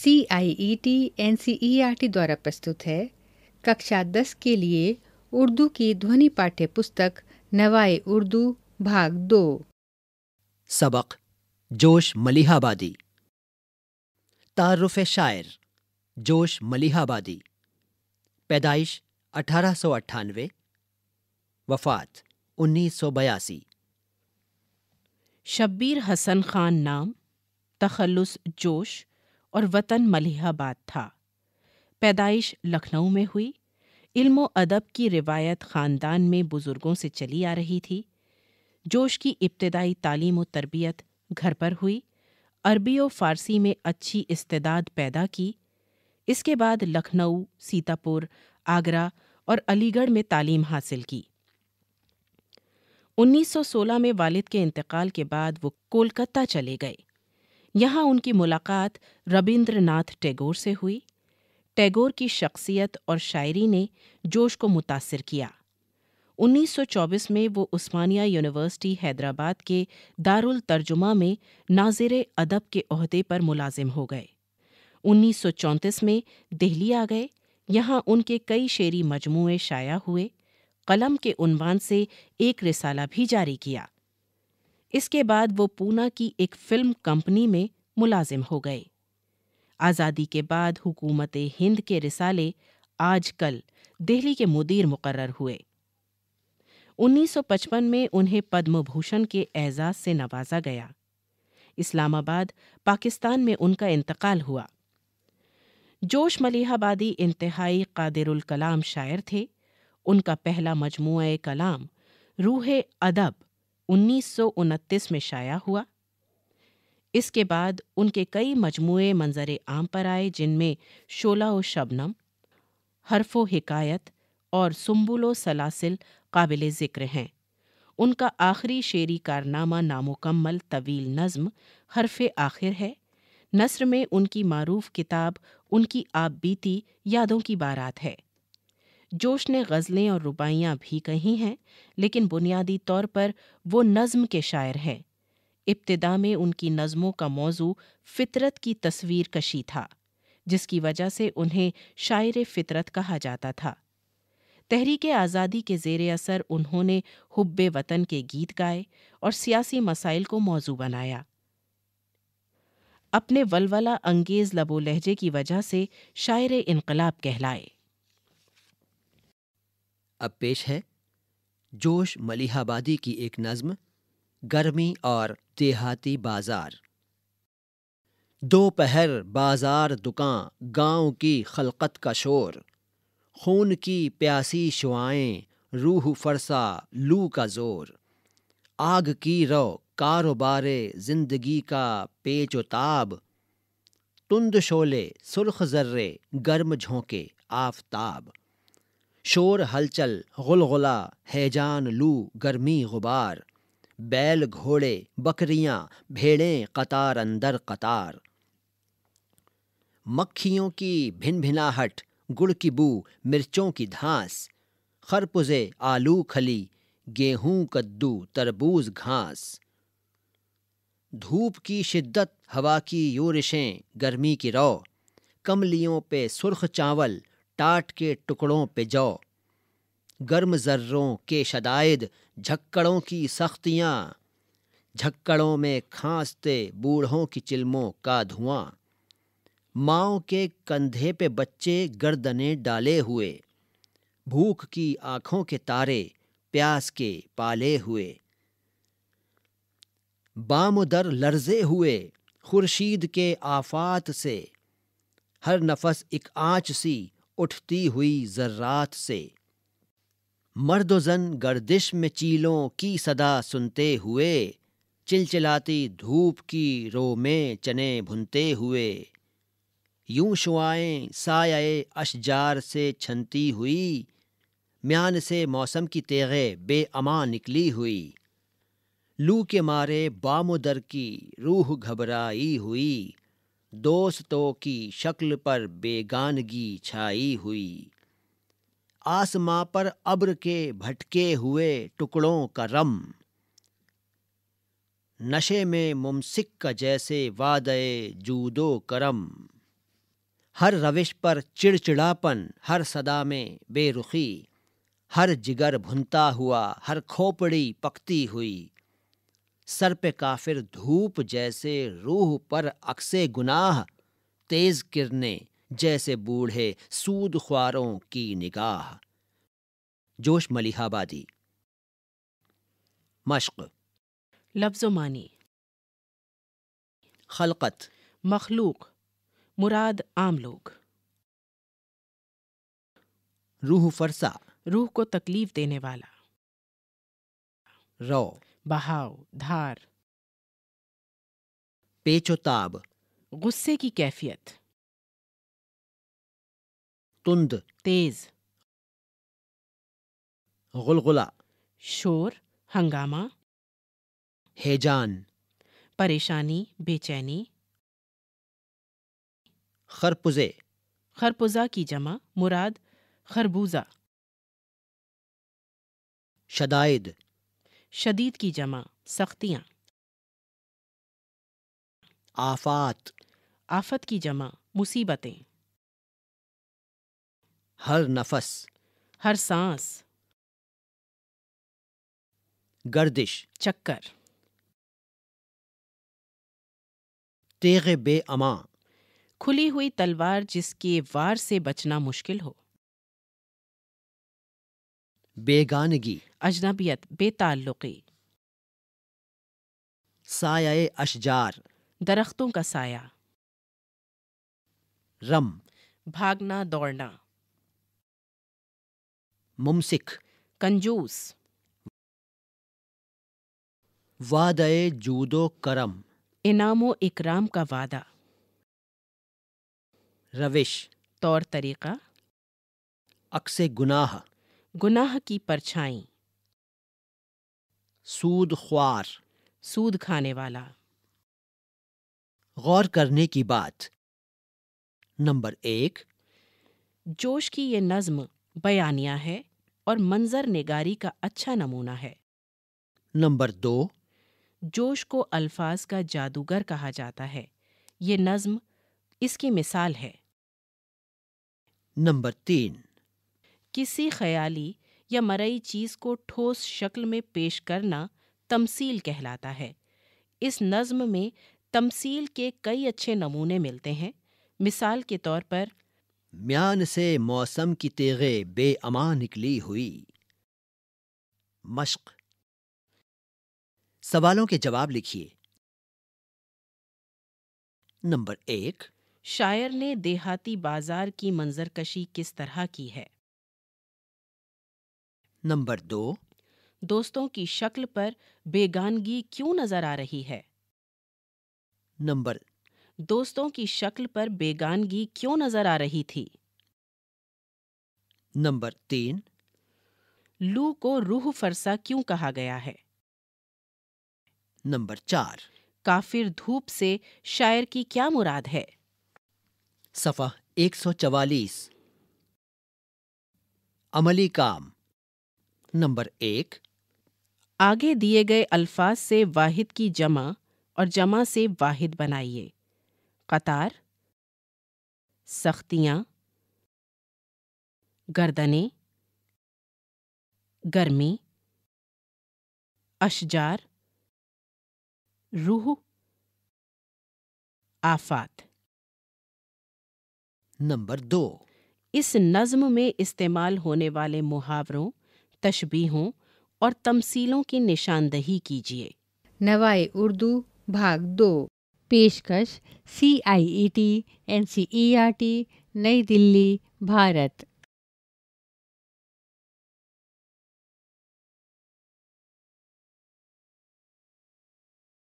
C I E T N C E R T دوارا پرستا دس کے لیے اردو کی دھونی پاٹیہ پستک نوائے اردو بھاگ دو سبق جوش ملیح آبادی تعارف شاعر جوش ملیح آبادی پیدائش اٹھارہ سو اٹھانوے وفات انیس سو بیاسی شبیر حسن خان نام تخلص جوش اور وطن ملیح آباد تھا پیدائش لکھنؤ میں ہوئی علم و ادب کی روایت خاندان میں بزرگوں سے چلی آ رہی تھی جوش کی ابتدائی تعلیم و تربیت گھر پر ہوئی عربی و فارسی میں اچھی استداد پیدا کی اس کے بعد لکھنؤ سیتاپور آگرہ اور علی گڑھ میں تعلیم حاصل کی انیس سو سولہ میں والد کے انتقال کے بعد وہ کولکتہ چلے گئے یہاں ان کی ملاقات ربیندر ناتھ ٹیگور سے ہوئی ٹیگور کی شخصیت اور شاعری نے جوش کو متاثر کیا انیس سو چوبیس میں وہ عثمانیہ یونیورسٹی حیدرآباد کے دارالترجمہ میں ناظر ادب کے عہدے پر ملازم ہو گئے انیس سو چونتیس میں دہلی آ گئے یہاں ان کے کئی شعری مجموعے شائع ہوئے قلم کے عنوان سے ایک رسالہ بھی جاری کیا اس کے بعد وہ پونا کی ایک فلم کمپنی میں ملازم ہو گئے آزادی کے بعد حکومت ہند کے رسالے آج کل دہلی کے مدیر مقرر ہوئے انیس سو پچپن میں انہیں پدم بھوشن کے اعزاز سے نوازا گیا اسلام آباد پاکستان میں ان کا انتقال ہوا جوش ملیح آبادی انتہائی قادر الکلام شاعر تھے ان کا پہلا مجموعہ کلام روح ادب انیس سو انتیس میں شائع ہوا اس کے بعد ان کے کئی مجموعے منظر عام پر آئے جن میں شعلہ و شبنم حرف و حکایت اور سمبل و سلاسل قابل ذکر ہیں ان کا آخری شعری کارنامہ نامکمل طویل نظم حرف آخر ہے نثر میں ان کی معروف کتاب ان کی آپ بیتی یادوں کی بارات ہے جوش نے غزلیں اور ربائیاں بھی کہی ہیں لیکن بنیادی طور پر وہ نظم کے شاعر ہیں ابتدا میں ان کی نظموں کا موضوع فطرت کی تصویر کشی تھا جس کی وجہ سے انہیں شاعر فطرت کہا جاتا تھا تحریک آزادی کے زیر اثر انہوں نے حب وطن کے گیت گائے اور سیاسی مسائل کو موضوع بنایا اپنے ولولا انگیز لب و لہجے کی وجہ سے شاعر انقلاب کہلائے اب پیش ہے جوش ملیح آبادی کی ایک نظم گرمی اور دیہاتی بازار دو پہر بازار دکان گاؤں کی خلقت کا شور خون کی پیاسی شعائیں روح فرسا لو کا زور آگ کی رو کاروبار زندگی کا پیچ و تاب تند شولے سرخ ذرے گرم جھونکے آفتاب شور ہلچل غلغلہ ہیجان لو گرمی غبار بیل گھوڑے بکریاں بھیڑیں قطار اندر قطار مکھیوں کی بھن بھنا ہٹ گڑ کی بو مرچوں کی دھانس خرپزے آلو کھلی گیہوں کدو تربوز گھاس دھوپ کی شدت ہوا کی یورشیں گرمی کی رو کملیوں پہ سرخ چاول ٹاٹ کے ٹکڑوں پہ جو گرم ذروں کے شدائد جھکڑوں کی سختیاں جھکڑوں میں کھانستے بوڑھوں کی چلموں کا دھواں ماؤں کے کندھے پہ بچے گردنے ڈالے ہوئے بھوک کی آنکھوں کے تارے پیاس کے پالے ہوئے بام در لرزے ہوئے خورشید کے آفات سے ہر نفس ایک آنچ سی اٹھتی ہوئی ذرات سے مرد و زن گردش میں چیلوں کی صدا سنتے ہوئے چلچلاتی دھوپ کی رو میں چنے بھنتے ہوئے یوں شوائیں سایہ اشجار سے چھنتی ہوئی میان سے موسم کی تیغے بے اماں نکلی ہوئی لو کے مارے بام و در کی روح گھبرائی ہوئی دوستوں کی شکل پر بیگانگی چھائی ہوئی آسماں پر ابر کے بھٹکے ہوئے ٹکڑوں کا رم نشے میں ممسک کا جیسے جود و کرم ہر روش پر چڑچڑاپن ہر صدا میں بے رخی ہر جگر بھنتا ہوا ہر کھوپڑی پکتی ہوئی سر پہ کافر دھوپ جیسے روح پر گناہ تیز کرنے جیسے بوڑھے سود خواروں کی نگاہ جوش ملیح آبادی مشق لفظ و معنی خلقت مخلوق مراد عام لوگ روح فرسا روح کو تکلیف دینے والا رو بہاؤ دھار پیچ و تاب غصے کی کیفیت تند تیز شور ہنگامہ ہیجان پریشانی بے چینی خرپزے خرپزہ کی جمع مراد خربوزہ شدائد شدید کی جمع سختیاں آفات آفت کی جمع مصیبتیں ہر نفس ہر سانس گردش چکر تیغ بے اماں کھلی ہوئی تلوار جس کے وار سے بچنا مشکل ہو بیگانگی اجنبیت بے تعلقی سایہ اشجار درختوں کا سایہ رم بھاگنا دوڑنا ممسک کنجوس و کرم انعام و اکرام کا وعدہ روش طور طریقہ اکس گناہ گناہ کی پرچھائیں سود سود خوار کھانے والا غور کرنے کی بات نمبر ایک جوش کی یہ نظم بیانیہ ہے اور منظر نگاری کا اچھا نمونہ ہے نمبر دو جوش کو الفاظ کا جادوگر کہا جاتا ہے یہ نظم اس کی مثال ہے نمبر تین کسی خیالی یا مرئی چیز کو ٹھوس شکل میں پیش کرنا تمثیل کہلاتا ہے اس نظم میں تمثیل کے کئی اچھے نمونے ملتے ہیں مثال کے طور پر میان سے موسم کی تیغے بے امان نکلی ہوئی مشق سوالوں کے جواب لکھیے نمبر ایک شاعر نے دیہاتی بازار کی منظر کشی کس طرح کی ہے نمبر دو دوستوں کی شکل پر بیگانگی کیوں نظر آ رہی ہے نمبر دوستوں کی شکل پر بیگانگی کیوں نظر آ رہی تھی نمبر تین لو کو روح فرسا کیوں کہا گیا ہے نمبر چار کافر دھوپ سے شاعر کی کیا مراد ہے صفحہ ایک سو چوالیس عملی کام نمبر ایک آگے دیے گئے الفاظ سے واحد کی جمع اور جمع سے واحد بنائیے قطار سختیاں گردنے گرمی اشجار روح آفات نمبر دو اس نظم میں استعمال ہونے والے محاوروں تشبیہوں اور تمسیلوں کی نشاندہی کیجیے نوائے اردو بھاگ دو پیشکش C I E T N C E R T Nai Dilli Bharat